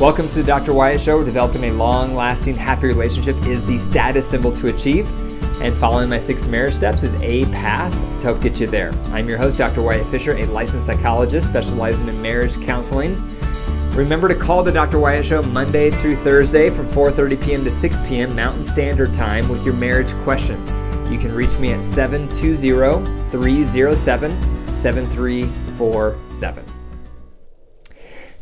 Welcome to the Dr. Wyatt Show. Developing a long lasting, happy relationship is the status symbol to achieve, and following my six marriage steps is a path to help get you there. I'm your host, Dr. Wyatt Fisher, a licensed psychologist specializing in marriage counseling. Remember to call the Dr. Wyatt Show Monday through Thursday from 4:30 p.m. to 6 p.m. Mountain Standard Time with your marriage questions. You can reach me at 720 307 7347.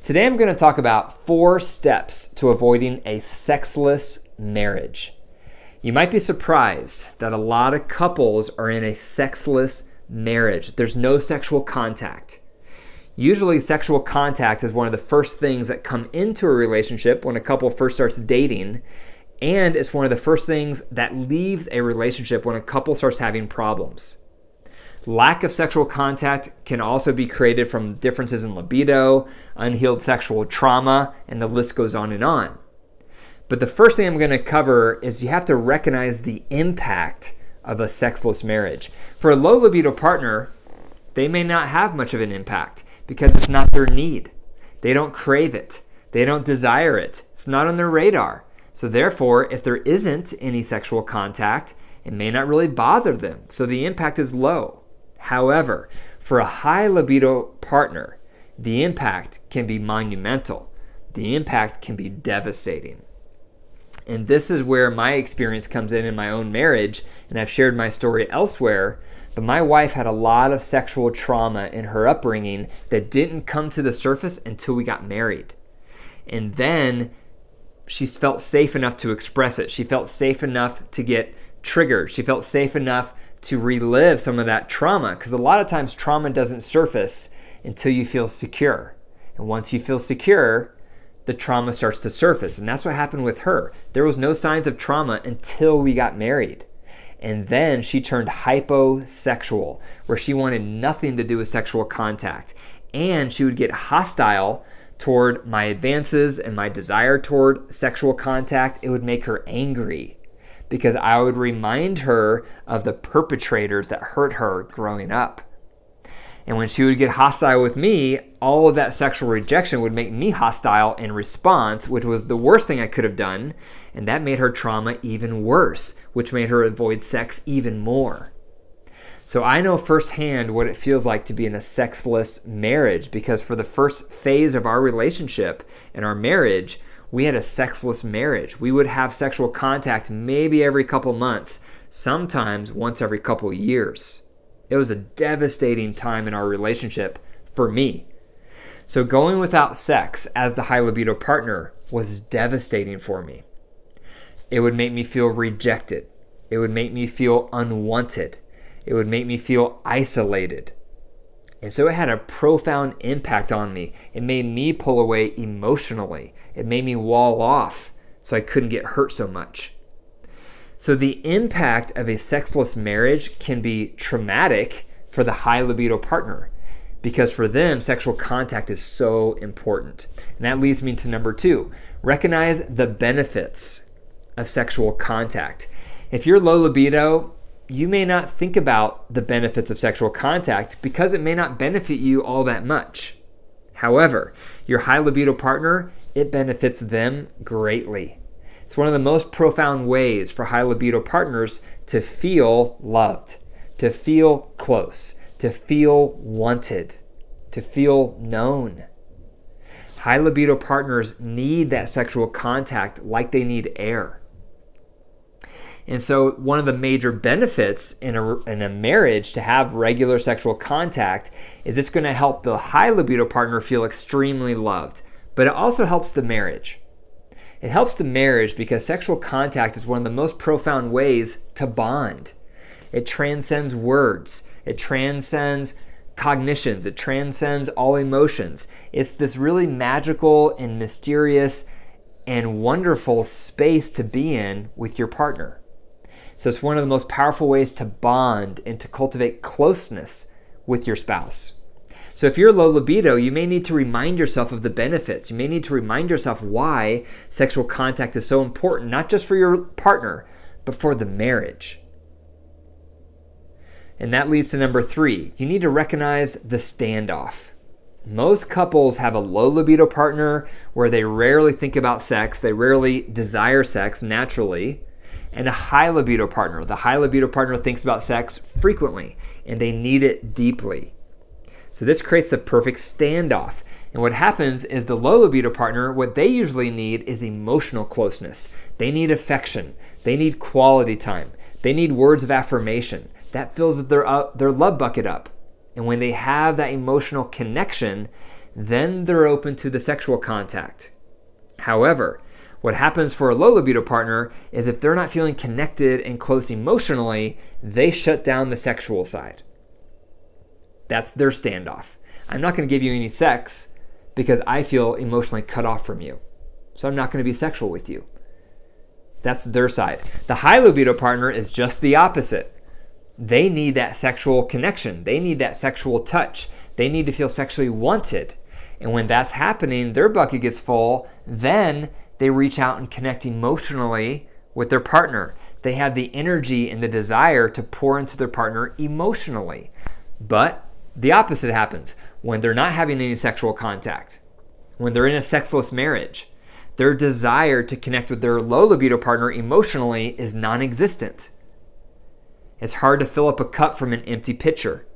Today I'm going to talk about four steps to avoiding a sexless marriage. You might be surprised that a lot of couples are in a sexless marriage. There's no sexual contact. Usually sexual contact is one of the first things that come into a relationship when a couple first starts dating, and it's one of the first things that leaves a relationship when a couple starts having problems. Lack of sexual contact can also be created from differences in libido, unhealed sexual trauma, and the list goes on and on. But the first thing I'm going to cover is you have to recognize the impact of a sexless marriage. For a low libido partner, they may not have much of an impact because it's not their need. They don't crave it, they don't desire it, it's not on their radar. So, therefore, if there isn't any sexual contact, it may not really bother them. So, the impact is low. However, for a high libido partner, the impact can be monumental. The impact can be devastating. And this is where my experience comes in in my own marriage, and I've shared my story elsewhere. But my wife had a lot of sexual trauma in her upbringing that didn't come to the surface until we got married. And then she felt safe enough to express it. She felt safe enough to get triggered. She felt safe enough to relive some of that trauma because a lot of times trauma doesn't surface until you feel secure. And once you feel secure, the trauma starts to surface. And that's what happened with her. There was no signs of trauma until we got married. And then she turned hyposexual, where she wanted nothing to do with sexual contact. And she would get hostile toward my advances and my desire toward sexual contact. It would make her angry because I would remind her of the perpetrators that hurt her growing up. And when she would get hostile with me, all of that sexual rejection would make me hostile in response, which was the worst thing I could have done. And that made her trauma even worse, which made her avoid sex even more. So I know firsthand what it feels like to be in a sexless marriage because for the first phase of our relationship and our marriage, we had a sexless marriage. We would have sexual contact maybe every couple months, sometimes once every couple years. It was a devastating time in our relationship for me. So, going without sex as the high libido partner was devastating for me. It would make me feel rejected. It would make me feel unwanted. It would make me feel isolated. And so it had a profound impact on me. It made me pull away emotionally. It made me wall off so I couldn't get hurt so much. So the impact of a sexless marriage can be traumatic for the high libido partner because for them, sexual contact is so important. And that leads me to number two recognize the benefits of sexual contact. If you're low libido, you may not think about the benefits of sexual contact because it may not benefit you all that much. However, your high libido partner, it benefits them greatly. It's one of the most profound ways for high libido partners to feel loved, to feel close, to feel wanted, to feel known. High libido partners need that sexual contact like they need air. And so, one of the major benefits in a, in a marriage to have regular sexual contact is it's going to help the high libido partner feel extremely loved, but it also helps the marriage. It helps the marriage because sexual contact is one of the most profound ways to bond. It transcends words, it transcends cognitions, it transcends all emotions. It's this really magical and mysterious and wonderful space to be in with your partner. So it's one of the most powerful ways to bond and to cultivate closeness with your spouse. So if you're low libido, you may need to remind yourself of the benefits. You may need to remind yourself why sexual contact is so important, not just for your partner, but for the marriage. And that leads to number three you need to recognize the standoff. Most couples have a low libido partner where they rarely think about sex, they rarely desire sex naturally. And a high libido partner, the high libido partner thinks about sex frequently and they need it deeply. So this creates the perfect standoff. And what happens is the low libido partner, what they usually need is emotional closeness. They need affection. They need quality time. They need words of affirmation. That fills their, uh, their love bucket up. And when they have that emotional connection, then they're open to the sexual contact. However, what happens for a low libido partner is if they're not feeling connected and close emotionally, they shut down the sexual side. That's their standoff. I'm not going to give you any sex because I feel emotionally cut off from you. So I'm not going to be sexual with you. That's their side. The high libido partner is just the opposite. They need that sexual connection. They need that sexual touch. They need to feel sexually wanted. And when that's happening, their bucket gets full, then they reach out and connect emotionally with their partner. They have the energy and the desire to pour into their partner emotionally. But the opposite happens when they're not having any sexual contact, when they're in a sexless marriage. Their desire to connect with their low libido partner emotionally is non existent. It's hard to fill up a cup from an empty pitcher.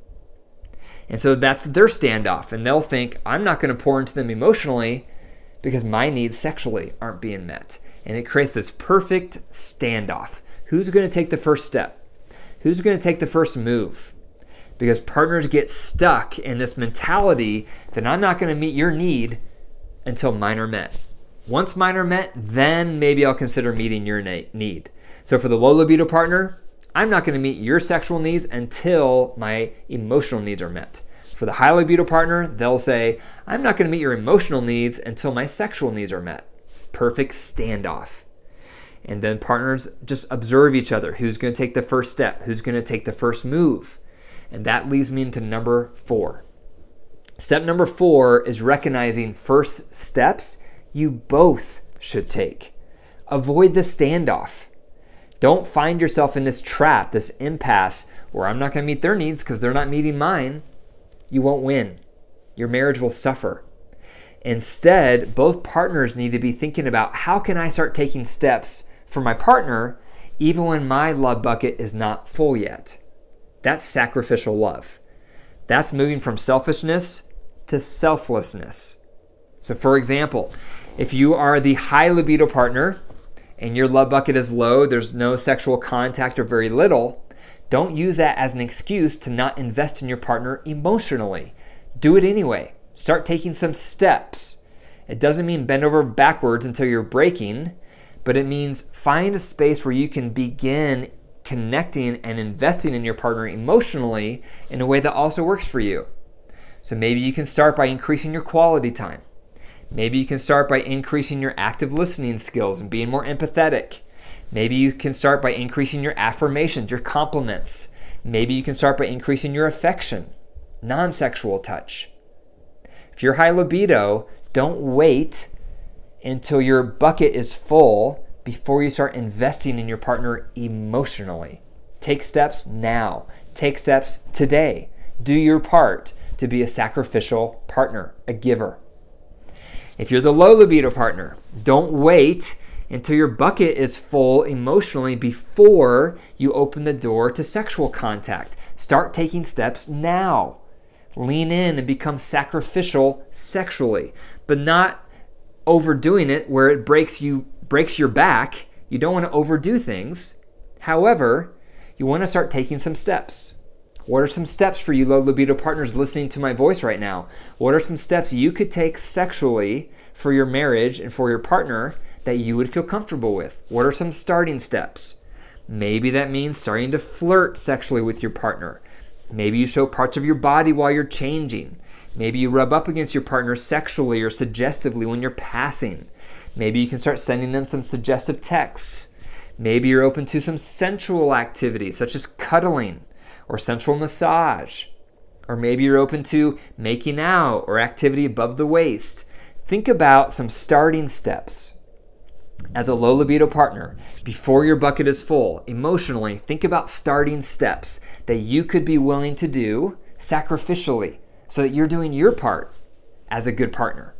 And so that's their standoff. And they'll think, I'm not going to pour into them emotionally because my needs sexually aren't being met. And it creates this perfect standoff. Who's going to take the first step? Who's going to take the first move? Because partners get stuck in this mentality that I'm not going to meet your need until mine are met. Once mine are met, then maybe I'll consider meeting your need. So for the low libido partner, I'm not going to meet your sexual needs until my emotional needs are met. For the highly libido partner, they'll say, I'm not going to meet your emotional needs until my sexual needs are met. Perfect standoff. And then partners just observe each other who's going to take the first step, who's going to take the first move. And that leads me into number four. Step number four is recognizing first steps you both should take. Avoid the standoff. Don't find yourself in this trap, this impasse where I'm not going to meet their needs because they're not meeting mine you won't win. Your marriage will suffer. Instead, both partners need to be thinking about how can I start taking steps for my partner even when my love bucket is not full yet. That's sacrificial love. That's moving from selfishness to selflessness. So, for example, if you are the high libido partner and your love bucket is low, there's no sexual contact or very little, don't use that as an excuse to not invest in your partner emotionally. Do it anyway. Start taking some steps. It doesn't mean bend over backwards until you're breaking, but it means find a space where you can begin connecting and investing in your partner emotionally in a way that also works for you. So maybe you can start by increasing your quality time. Maybe you can start by increasing your active listening skills and being more empathetic. Maybe you can start by increasing your affirmations, your compliments. Maybe you can start by increasing your affection, non sexual touch. If you're high libido, don't wait until your bucket is full before you start investing in your partner emotionally. Take steps now, take steps today. Do your part to be a sacrificial partner, a giver. If you're the low libido partner, don't wait until your bucket is full emotionally before you open the door to sexual contact. Start taking steps now. Lean in and become sacrificial sexually, but not overdoing it where it breaks you breaks your back. You don't want to overdo things. However, you want to start taking some steps. What are some steps for you low libido partners listening to my voice right now? What are some steps you could take sexually for your marriage and for your partner that you would feel comfortable with? What are some starting steps? Maybe that means starting to flirt sexually with your partner. Maybe you show parts of your body while you're changing. Maybe you rub up against your partner sexually or suggestively when you're passing. Maybe you can start sending them some suggestive texts. Maybe you're open to some sensual activity, such as cuddling or sensual massage. Or maybe you're open to making out or activity above the waist. Think about some starting steps as a low libido partner, before your bucket is full, emotionally, think about starting steps that you could be willing to do sacrificially so that you're doing your part as a good partner.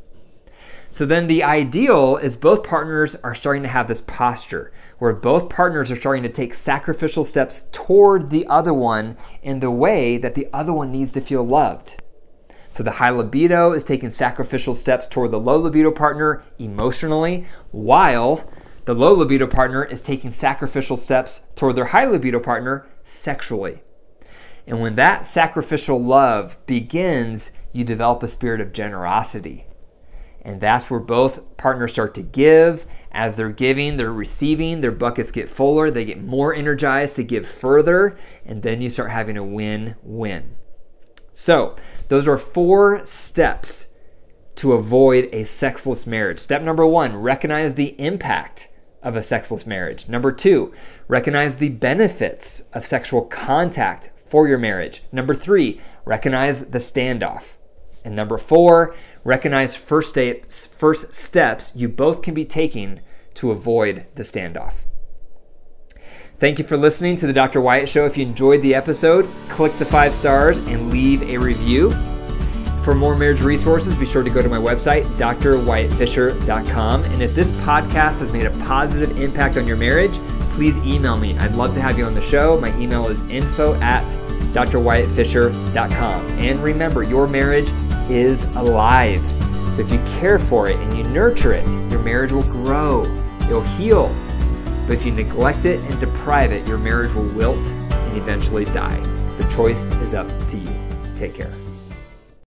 So then the ideal is both partners are starting to have this posture where both partners are starting to take sacrificial steps toward the other one in the way that the other one needs to feel loved. So the high libido is taking sacrificial steps toward the low libido partner emotionally, while the low libido partner is taking sacrificial steps toward their high libido partner sexually. And when that sacrificial love begins, you develop a spirit of generosity. And that's where both partners start to give. As they're giving, they're receiving, their buckets get fuller, they get more energized to give further, and then you start having a win win. So, those are four steps to avoid a sexless marriage. Step number one recognize the impact of a sexless marriage. Number two, recognize the benefits of sexual contact for your marriage. Number three, recognize the standoff. And number four, recognize first, steps, first steps you both can be taking to avoid the standoff. Thank you for listening to the Dr. Wyatt Show. If you enjoyed the episode, click the five stars and leave a review. For more marriage resources, be sure to go to my website, drwyattfisher.com. And if this podcast has made a positive impact on your marriage, please email me. I'd love to have you on the show. My email is info at drwyattfisher.com. And remember, your marriage is alive. So if you care for it and you nurture it, your marriage will grow, it'll heal, but if you neglect it and deprive it, your marriage will wilt and eventually die. The choice is up to you. Take care.